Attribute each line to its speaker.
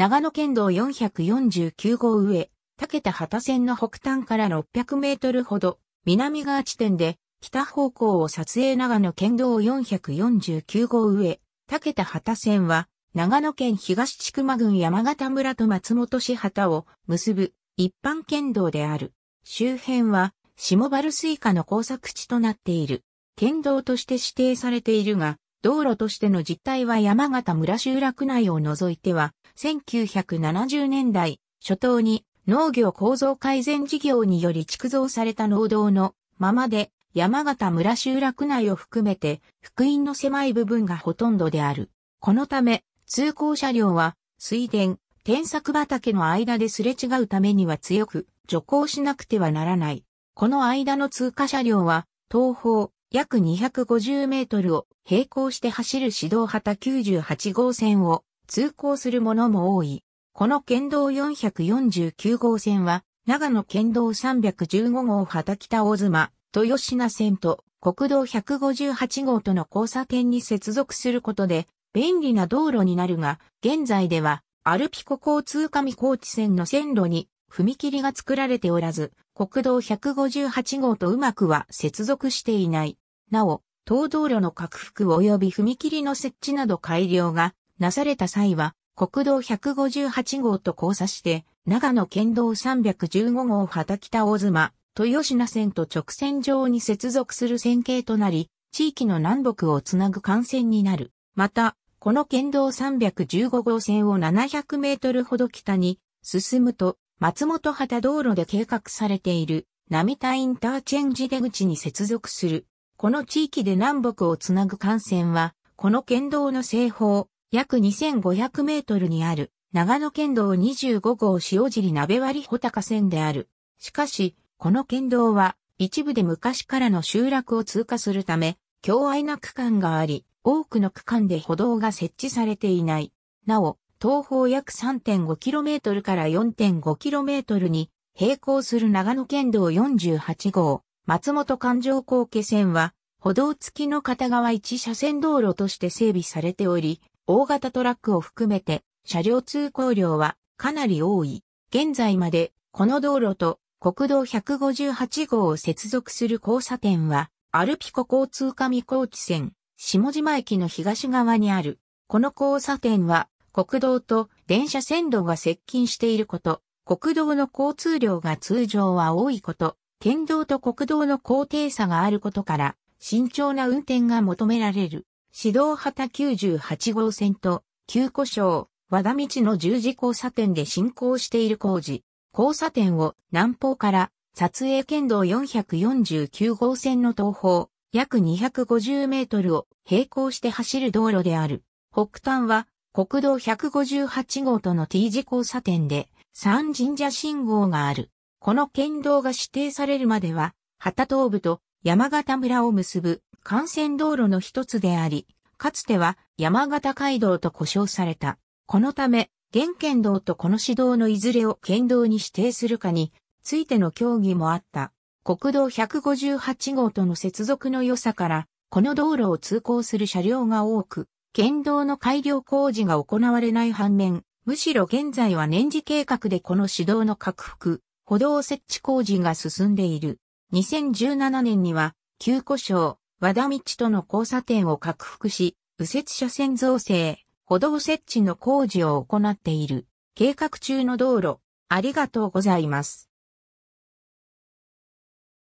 Speaker 1: 長野県道449号上、竹田畑線の北端から600メートルほど、南側地点で、北方向を撮影長野県道449号上、竹田畑線は、長野県東千曲郡山形村と松本市畑を結ぶ一般県道である。周辺は、下原水下の工作地となっている。県道として指定されているが、道路としての実態は山形村集落内を除いては、1970年代初頭に農業構造改善事業により築造された農道のままで、山形村集落内を含めて、福音の狭い部分がほとんどである。このため、通行車両は、水田、転作畑の間ですれ違うためには強く、徐行しなくてはならない。この間の通過車両は、東方、約250メートルを並行して走る指導旗98号線を通行するものも多い。この県道449号線は、長野県道315号旗北大妻、豊品線と国道158号との交差点に接続することで、便利な道路になるが、現在では、アルピコ交通上高地線の線路に踏切が作られておらず、国道158号とうまくは接続していない。なお、東道路の拡幅及び踏切の設置など改良がなされた際は、国道158号と交差して、長野県道315号畑北大妻、豊品線と直線上に接続する線形となり、地域の南北をつなぐ幹線になる。また、この県道315号線を700メートルほど北に進むと、松本畑道路で計画されている、並田インターチェンジ出口に接続する。この地域で南北をつなぐ幹線は、この県道の西方、約2500メートルにある、長野県道25号塩尻鍋割穂高線である。しかし、この県道は、一部で昔からの集落を通過するため、強愛な区間があり、多くの区間で歩道が設置されていない。なお、東方約 3.5km から 4.5km に並行する長野県道48号、松本環状高架線は、歩道付きの片側1車線道路として整備されており、大型トラックを含めて車両通行量はかなり多い。現在までこの道路と国道158号を接続する交差点は、アルピコ交通上高地線、下島駅の東側にある。この交差点は国道と電車線路が接近していること、国道の交通量が通常は多いこと、県道と国道の高低差があることから、慎重な運転が求められる。指導旗98号線と、旧故障、和田道の十字交差点で進行している工事。交差点を南方から、撮影県道449号線の東方、約250メートルを並行して走る道路である。北端は国道158号との T 字交差点で、三神社信号がある。この県道が指定されるまでは、旗東部と山形村を結ぶ幹線道路の一つであり、かつては山形街道と呼称された。このため、現県道とこの市道のいずれを県道に指定するかについての協議もあった。国道158号との接続の良さから、この道路を通行する車両が多く、県道の改良工事が行われない反面、むしろ現在は年次計画でこの市道の拡幅、歩道設置工事が進んでいる。2017年には、旧故障、和田道との交差点を拡幅し、右折車線造成、歩道設置の工事を行っている。計画中の道路、ありがとうございます。